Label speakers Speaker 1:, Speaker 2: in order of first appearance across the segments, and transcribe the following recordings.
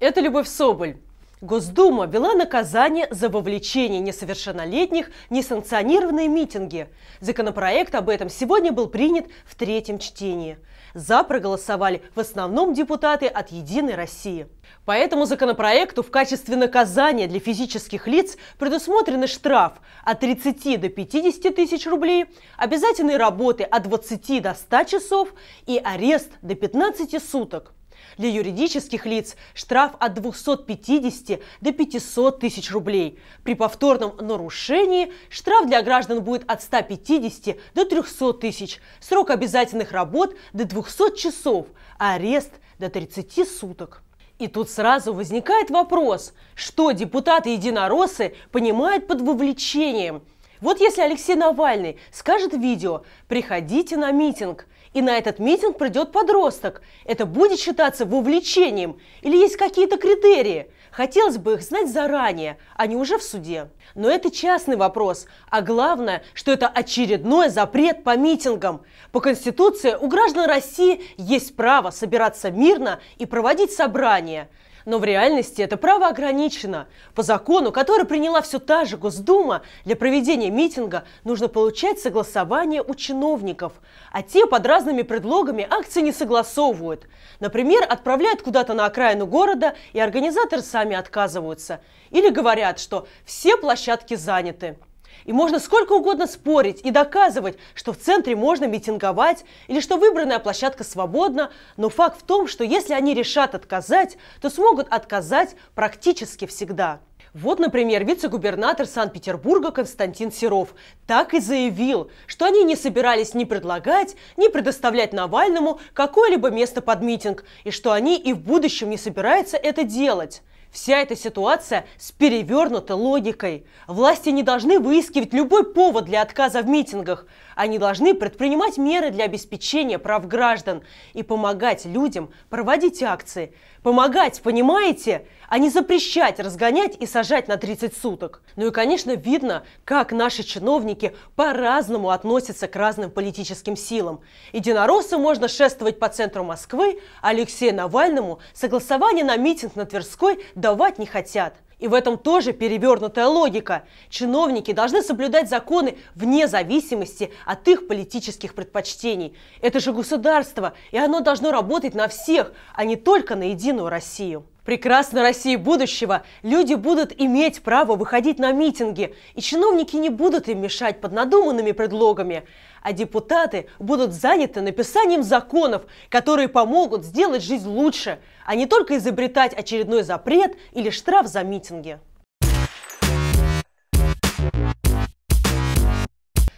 Speaker 1: Это Любовь Соболь. Госдума вела наказание за вовлечение несовершеннолетних в несанкционированные митинги. Законопроект об этом сегодня был принят в третьем чтении. За проголосовали в основном депутаты от «Единой России». По этому законопроекту в качестве наказания для физических лиц предусмотрены штраф от 30 до 50 тысяч рублей, обязательные работы от 20 до 100 часов и арест до 15 суток. Для юридических лиц штраф от 250 до 500 тысяч рублей. При повторном нарушении штраф для граждан будет от 150 до 300 тысяч, срок обязательных работ до 200 часов, а арест до 30 суток. И тут сразу возникает вопрос, что депутаты-единороссы понимают под вовлечением. Вот если Алексей Навальный скажет в видео «Приходите на митинг», и на этот митинг придет подросток. Это будет считаться вовлечением? Или есть какие-то критерии? Хотелось бы их знать заранее, а не уже в суде. Но это частный вопрос. А главное, что это очередной запрет по митингам. По Конституции у граждан России есть право собираться мирно и проводить собрания. Но в реальности это право ограничено. По закону, который приняла все та же Госдума, для проведения митинга нужно получать согласование у чиновников. А те под разными предлогами акции не согласовывают. Например, отправляют куда-то на окраину города, и организаторы сами отказываются. Или говорят, что все площадки заняты. И можно сколько угодно спорить и доказывать, что в центре можно митинговать или что выбранная площадка свободна, но факт в том, что если они решат отказать, то смогут отказать практически всегда. Вот, например, вице-губернатор Санкт-Петербурга Константин Серов так и заявил, что они не собирались ни предлагать, ни предоставлять Навальному какое-либо место под митинг, и что они и в будущем не собираются это делать. Вся эта ситуация с перевернутой логикой. Власти не должны выискивать любой повод для отказа в митингах. Они должны предпринимать меры для обеспечения прав граждан и помогать людям проводить акции. Помогать, понимаете? А не запрещать, разгонять и сажать на 30 суток. Ну и, конечно, видно, как наши чиновники по-разному относятся к разным политическим силам. Единороссы можно шествовать по центру Москвы, Алексею Навальному согласование на митинг на Тверской – давать не хотят. И в этом тоже перевернутая логика. Чиновники должны соблюдать законы вне зависимости от их политических предпочтений. Это же государство, и оно должно работать на всех, а не только на единую Россию. Прекрасно, России будущего люди будут иметь право выходить на митинги, и чиновники не будут им мешать под надуманными предлогами, а депутаты будут заняты написанием законов, которые помогут сделать жизнь лучше, а не только изобретать очередной запрет или штраф за митинг митинги.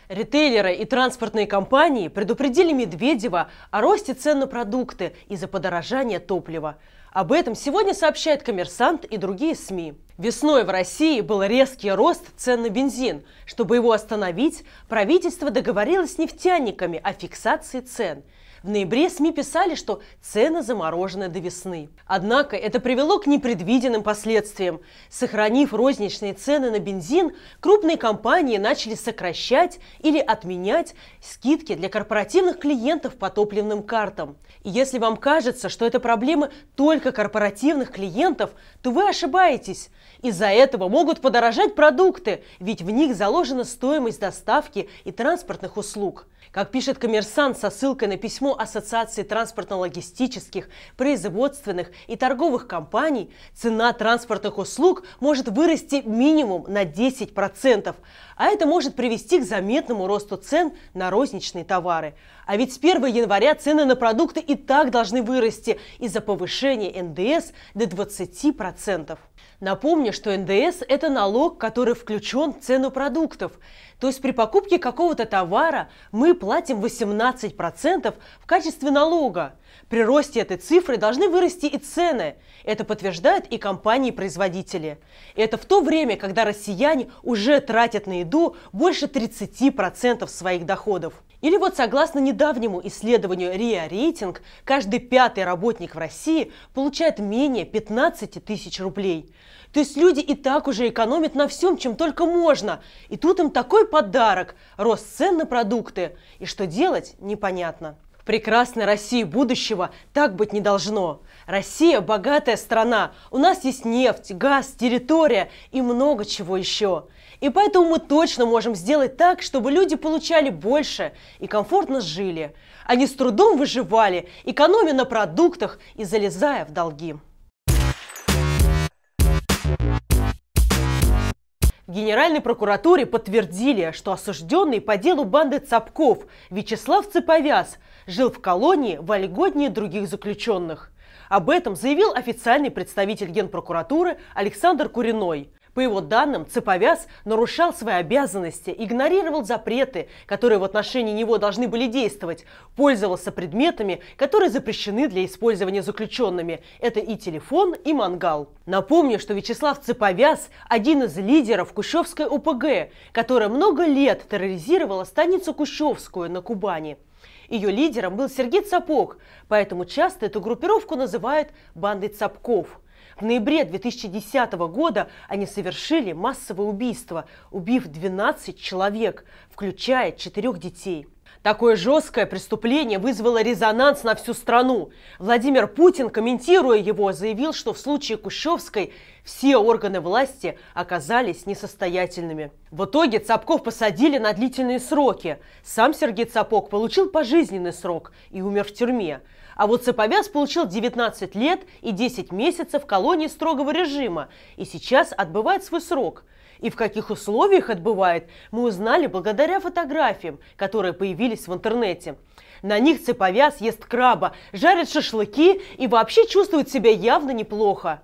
Speaker 1: Ритейлеры и транспортные компании предупредили Медведева о росте цен на продукты из-за подорожания топлива. Об этом сегодня сообщает «Коммерсант» и другие СМИ. Весной в России был резкий рост цен на бензин. Чтобы его остановить, правительство договорилось с нефтяниками о фиксации цен – в ноябре СМИ писали, что цены заморожены до весны. Однако это привело к непредвиденным последствиям. Сохранив розничные цены на бензин, крупные компании начали сокращать или отменять скидки для корпоративных клиентов по топливным картам. И если вам кажется, что это проблемы только корпоративных клиентов, то вы ошибаетесь. Из-за этого могут подорожать продукты, ведь в них заложена стоимость доставки и транспортных услуг. Как пишет коммерсант со ссылкой на письмо письмо Ассоциации транспортно-логистических, производственных и торговых компаний цена транспортных услуг может вырасти минимум на 10%, а это может привести к заметному росту цен на розничные товары. А ведь с 1 января цены на продукты и так должны вырасти из-за повышения НДС до 20%. Напомню, что НДС – это налог, который включен в цену продуктов – то есть при покупке какого-то товара мы платим 18% в качестве налога. При росте этой цифры должны вырасти и цены. Это подтверждают и компании-производители. Это в то время, когда россияне уже тратят на еду больше 30% своих доходов. Или вот согласно недавнему исследованию РИА Рейтинг, каждый пятый работник в России получает менее 15 тысяч рублей. То есть люди и так уже экономят на всем, чем только можно. И тут им такой подарок – рост цен на продукты. И что делать – непонятно. В прекрасной России будущего так быть не должно. Россия – богатая страна. У нас есть нефть, газ, территория и много чего еще. И поэтому мы точно можем сделать так, чтобы люди получали больше и комфортно жили, Они с трудом выживали, экономя на продуктах и залезая в долги. В Генеральной прокуратуре подтвердили, что осужденный по делу банды Цапков Вячеслав Цеповяз жил в колонии вольготнее других заключенных. Об этом заявил официальный представитель Генпрокуратуры Александр Куриной. По его данным, Цеповяз нарушал свои обязанности, игнорировал запреты, которые в отношении него должны были действовать, пользовался предметами, которые запрещены для использования заключенными. Это и телефон, и мангал. Напомню, что Вячеслав Цеповяз – один из лидеров Кущевской УПГ, которая много лет терроризировала станицу Кущевскую на Кубани. Ее лидером был Сергей Цапок, поэтому часто эту группировку называют «бандой Цапков». В ноябре 2010 года они совершили массовое убийство, убив 12 человек, включая четырех детей. Такое жесткое преступление вызвало резонанс на всю страну. Владимир Путин, комментируя его, заявил, что в случае Кущевской все органы власти оказались несостоятельными. В итоге Цапков посадили на длительные сроки. Сам Сергей Цапок получил пожизненный срок и умер в тюрьме. А вот Саповяз получил 19 лет и 10 месяцев в колонии строгого режима и сейчас отбывает свой срок. И в каких условиях отбывает, мы узнали благодаря фотографиям, которые появились в интернете. На них цеповяз ест краба, жарит шашлыки и вообще чувствует себя явно неплохо.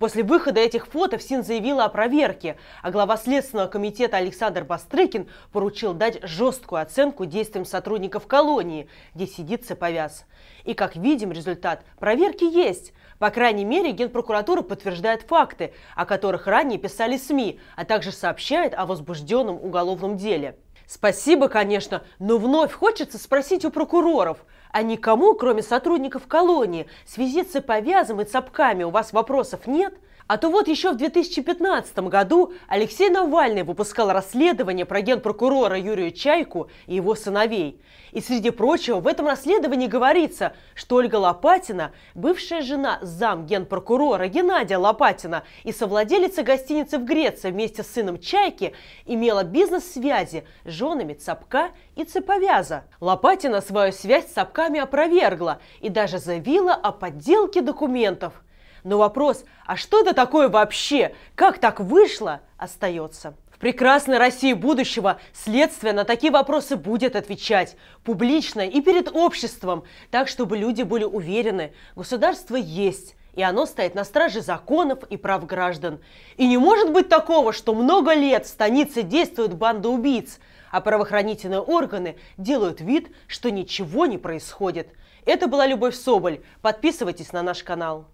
Speaker 1: После выхода этих фото ФСИН заявила о проверке, а глава Следственного комитета Александр Бастрыкин поручил дать жесткую оценку действиям сотрудников колонии, где сидит Цеповяз. И, как видим, результат проверки есть. По крайней мере, Генпрокуратура подтверждает факты, о которых ранее писали СМИ, а также сообщает о возбужденном уголовном деле. Спасибо, конечно, но вновь хочется спросить у прокуроров – а никому, кроме сотрудников колонии, связиться по вязам и цапками у вас вопросов нет – а то вот еще в 2015 году Алексей Навальный выпускал расследование про генпрокурора Юрия Чайку и его сыновей. И среди прочего в этом расследовании говорится, что Ольга Лопатина, бывшая жена зам генпрокурора Геннадия Лопатина и совладелица гостиницы в Греции вместе с сыном Чайки, имела бизнес-связи с женами Цапка и Цеповяза. Лопатина свою связь с Цапками опровергла и даже заявила о подделке документов – но вопрос, а что это такое вообще? Как так вышло, остается В прекрасной России будущего следствие на такие вопросы будет отвечать публично и перед обществом, так чтобы люди были уверены, государство есть, и оно стоит на страже законов и прав граждан. И не может быть такого, что много лет в станице действует банда убийц, а правоохранительные органы делают вид, что ничего не происходит. Это была Любовь Соболь. Подписывайтесь на наш канал.